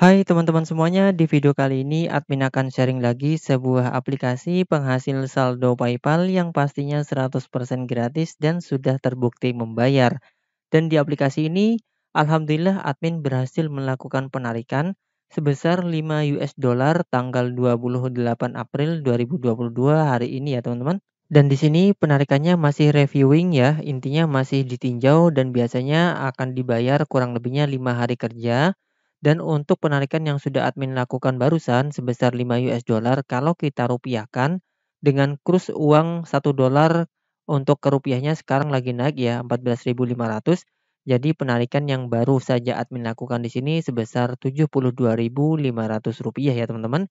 Hai teman-teman semuanya, di video kali ini admin akan sharing lagi sebuah aplikasi penghasil saldo PayPal yang pastinya 100% gratis dan sudah terbukti membayar. Dan di aplikasi ini, alhamdulillah admin berhasil melakukan penarikan sebesar 5 US dollar tanggal 28 April 2022 hari ini ya teman-teman. Dan di sini penarikannya masih reviewing ya, intinya masih ditinjau dan biasanya akan dibayar kurang lebihnya 5 hari kerja dan untuk penarikan yang sudah admin lakukan barusan sebesar 5 US dollar kalau kita rupiahkan dengan kurs uang 1 dolar untuk ke rupiahnya sekarang lagi naik ya 14.500. Jadi penarikan yang baru saja admin lakukan di sini sebesar 72.500 rupiah ya teman-teman.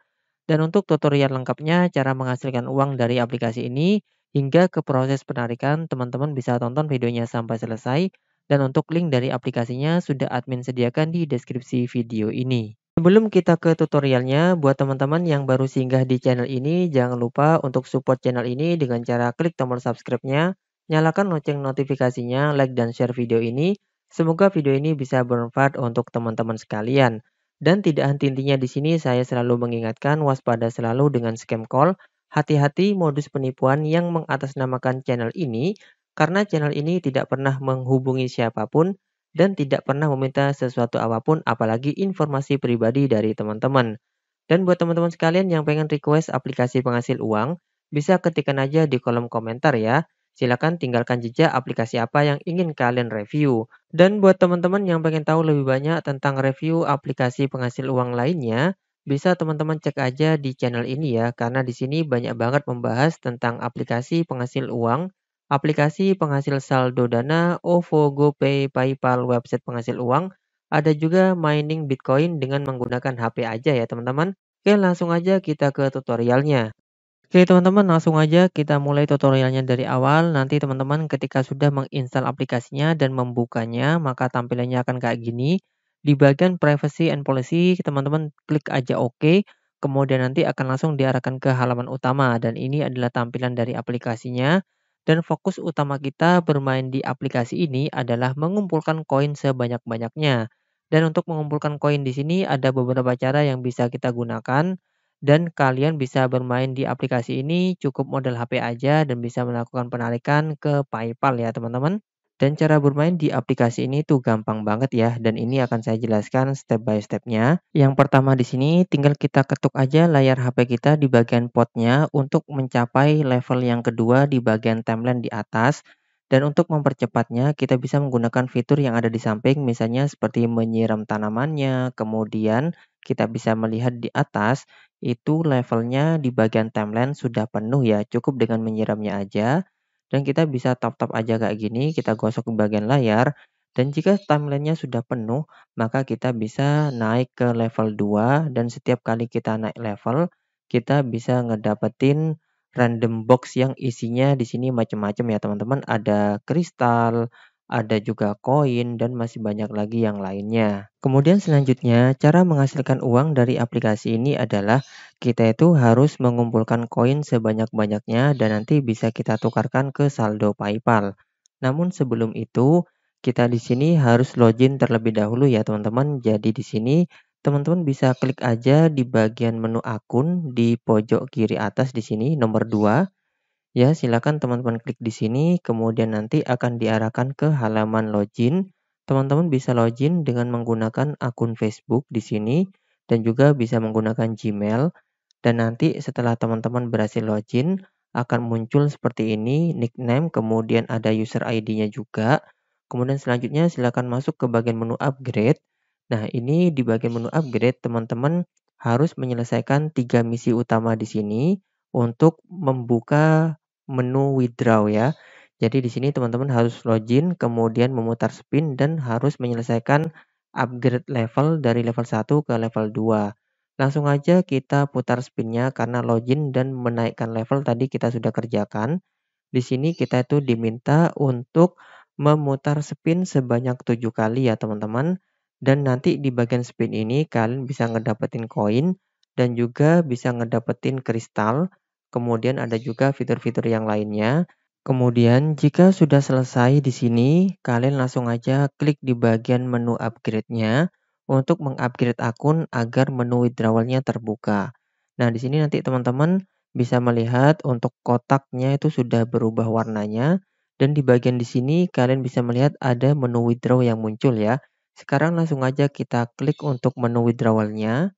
Dan untuk tutorial lengkapnya cara menghasilkan uang dari aplikasi ini hingga ke proses penarikan teman-teman bisa tonton videonya sampai selesai. Dan untuk link dari aplikasinya sudah admin sediakan di deskripsi video ini. Sebelum kita ke tutorialnya, buat teman-teman yang baru singgah di channel ini, jangan lupa untuk support channel ini dengan cara klik tombol subscribe-nya, nyalakan lonceng notifikasinya, like dan share video ini. Semoga video ini bisa bermanfaat untuk teman-teman sekalian. Dan tidak henti-hentinya di sini saya selalu mengingatkan waspada selalu dengan scam call, hati-hati modus penipuan yang mengatasnamakan channel ini karena channel ini tidak pernah menghubungi siapapun dan tidak pernah meminta sesuatu apapun apalagi informasi pribadi dari teman-teman. Dan buat teman-teman sekalian yang pengen request aplikasi penghasil uang, bisa ketikkan aja di kolom komentar ya. Silahkan tinggalkan jejak aplikasi apa yang ingin kalian review. Dan buat teman-teman yang pengen tahu lebih banyak tentang review aplikasi penghasil uang lainnya, bisa teman-teman cek aja di channel ini ya, karena di sini banyak banget membahas tentang aplikasi penghasil uang aplikasi penghasil saldo dana, OVO, GoPay, PayPal, website penghasil uang, ada juga mining Bitcoin dengan menggunakan HP aja ya teman-teman. Oke langsung aja kita ke tutorialnya. Oke teman-teman langsung aja kita mulai tutorialnya dari awal. Nanti teman-teman ketika sudah menginstal aplikasinya dan membukanya maka tampilannya akan kayak gini. Di bagian privacy and policy teman-teman klik aja OK. Kemudian nanti akan langsung diarahkan ke halaman utama dan ini adalah tampilan dari aplikasinya dan fokus utama kita bermain di aplikasi ini adalah mengumpulkan koin sebanyak-banyaknya. Dan untuk mengumpulkan koin di sini ada beberapa cara yang bisa kita gunakan dan kalian bisa bermain di aplikasi ini cukup modal HP aja dan bisa melakukan penarikan ke PayPal ya teman-teman. Dan cara bermain di aplikasi ini tuh gampang banget ya, dan ini akan saya jelaskan step by stepnya. Yang pertama di sini tinggal kita ketuk aja layar HP kita di bagian potnya untuk mencapai level yang kedua di bagian timeline di atas. Dan untuk mempercepatnya, kita bisa menggunakan fitur yang ada di samping, misalnya seperti menyiram tanamannya, kemudian kita bisa melihat di atas, itu levelnya di bagian timeline sudah penuh ya, cukup dengan menyiramnya aja. Dan kita bisa tap-tap aja kayak gini, kita gosok ke bagian layar. Dan jika timelinenya sudah penuh, maka kita bisa naik ke level 2 dan setiap kali kita naik level, kita bisa ngedapetin random box yang isinya di sini macam-macam ya teman-teman. Ada kristal, ada juga koin, dan masih banyak lagi yang lainnya. Kemudian selanjutnya, cara menghasilkan uang dari aplikasi ini adalah kita itu harus mengumpulkan koin sebanyak-banyaknya dan nanti bisa kita tukarkan ke saldo PayPal. Namun sebelum itu, kita di sini harus login terlebih dahulu ya teman-teman. Jadi di sini teman-teman bisa klik aja di bagian menu akun di pojok kiri atas di sini nomor 2 Ya, silakan teman-teman klik di sini, kemudian nanti akan diarahkan ke halaman login. Teman-teman bisa login dengan menggunakan akun Facebook di sini dan juga bisa menggunakan Gmail. Dan nanti setelah teman-teman berhasil login, akan muncul seperti ini, nickname, kemudian ada user ID-nya juga. Kemudian selanjutnya silakan masuk ke bagian menu upgrade. Nah, ini di bagian menu upgrade teman-teman harus menyelesaikan tiga misi utama di sini untuk membuka menu withdraw ya. Jadi di sini teman-teman harus login, kemudian memutar spin dan harus menyelesaikan upgrade level dari level 1 ke level 2. Langsung aja kita putar spinnya karena login dan menaikkan level tadi kita sudah kerjakan. Di sini kita itu diminta untuk memutar spin sebanyak tujuh kali ya teman-teman. Dan nanti di bagian spin ini kalian bisa ngedapetin koin dan juga bisa ngedapetin kristal Kemudian ada juga fitur-fitur yang lainnya. Kemudian jika sudah selesai di sini, kalian langsung aja klik di bagian menu upgrade-nya untuk mengupgrade akun agar menu withdrawal-nya terbuka. Nah, di sini nanti teman-teman bisa melihat untuk kotaknya itu sudah berubah warnanya dan di bagian di sini kalian bisa melihat ada menu withdraw yang muncul ya. Sekarang langsung aja kita klik untuk menu withdraw-nya.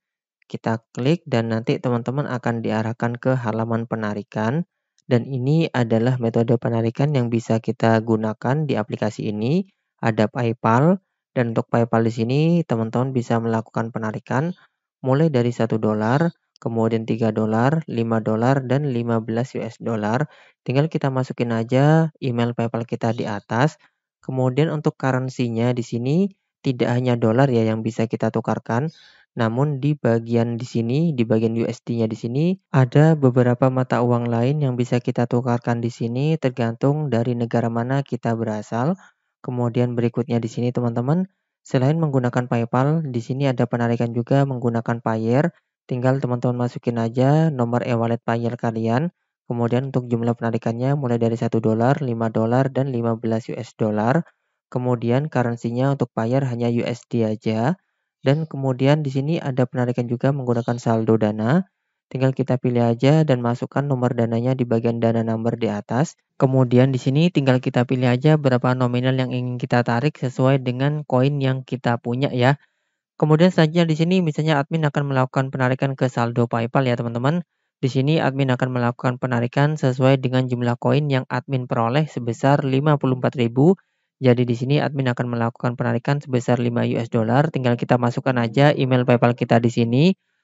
Kita klik dan nanti teman-teman akan diarahkan ke halaman penarikan. Dan ini adalah metode penarikan yang bisa kita gunakan di aplikasi ini. Ada PayPal, dan untuk PayPal di sini teman-teman bisa melakukan penarikan mulai dari 1 dolar, kemudian 3 dolar, 5 dolar, dan 15 US dollar. Tinggal kita masukin aja email PayPal kita di atas. Kemudian untuk currency-nya di sini tidak hanya dolar ya yang bisa kita tukarkan, namun di bagian di sini, di bagian USD-nya di sini, ada beberapa mata uang lain yang bisa kita tukarkan di sini tergantung dari negara mana kita berasal. Kemudian berikutnya di sini teman-teman, selain menggunakan PayPal, di sini ada penarikan juga menggunakan Payeer. Tinggal teman-teman masukin aja nomor e-wallet Payeer kalian. Kemudian untuk jumlah penarikannya mulai dari 1 dolar, 5 dolar, dan 15 US dollar. Kemudian currency-nya untuk Payeer hanya USD aja. Dan kemudian di sini ada penarikan juga menggunakan saldo dana. Tinggal kita pilih aja dan masukkan nomor dananya di bagian dana number di atas. Kemudian di sini tinggal kita pilih aja berapa nominal yang ingin kita tarik sesuai dengan koin yang kita punya ya. Kemudian selanjutnya di sini misalnya admin akan melakukan penarikan ke saldo PayPal ya teman-teman. Di sini admin akan melakukan penarikan sesuai dengan jumlah koin yang admin peroleh sebesar 54.000 jadi di sini admin akan melakukan penarikan sebesar 5 US dollar. Tinggal kita masukkan aja email PayPal kita di sini.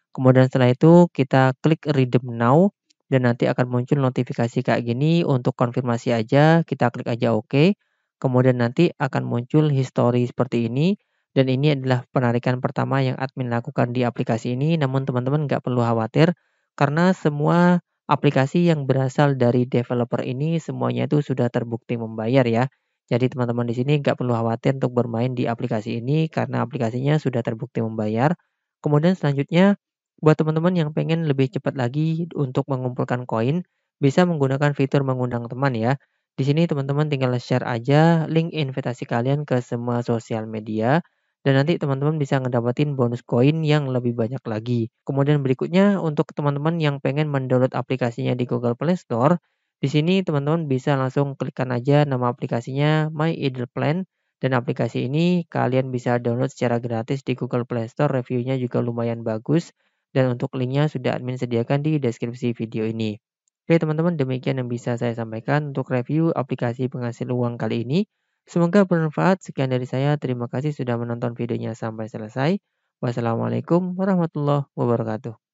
Kemudian setelah itu kita klik redeem now dan nanti akan muncul notifikasi kayak gini untuk konfirmasi aja kita klik aja OK. Kemudian nanti akan muncul history seperti ini dan ini adalah penarikan pertama yang admin lakukan di aplikasi ini. Namun teman-teman nggak perlu khawatir karena semua aplikasi yang berasal dari developer ini semuanya itu sudah terbukti membayar ya. Jadi teman-teman di sini nggak perlu khawatir untuk bermain di aplikasi ini karena aplikasinya sudah terbukti membayar. Kemudian selanjutnya, buat teman-teman yang pengen lebih cepat lagi untuk mengumpulkan koin, bisa menggunakan fitur mengundang teman ya. Di sini teman-teman tinggal share aja link invitasi kalian ke semua sosial media dan nanti teman-teman bisa ngedapetin bonus koin yang lebih banyak lagi. Kemudian berikutnya untuk teman-teman yang pengen mendownload aplikasinya di Google Play Store, di sini teman-teman bisa langsung klikkan aja nama aplikasinya My Idle Plan dan aplikasi ini kalian bisa download secara gratis di Google Play Store. Reviewnya juga lumayan bagus dan untuk linknya sudah admin sediakan di deskripsi video ini. Oke teman-teman demikian yang bisa saya sampaikan untuk review aplikasi penghasil uang kali ini. Semoga bermanfaat. Sekian dari saya. Terima kasih sudah menonton videonya sampai selesai. Wassalamualaikum warahmatullahi wabarakatuh.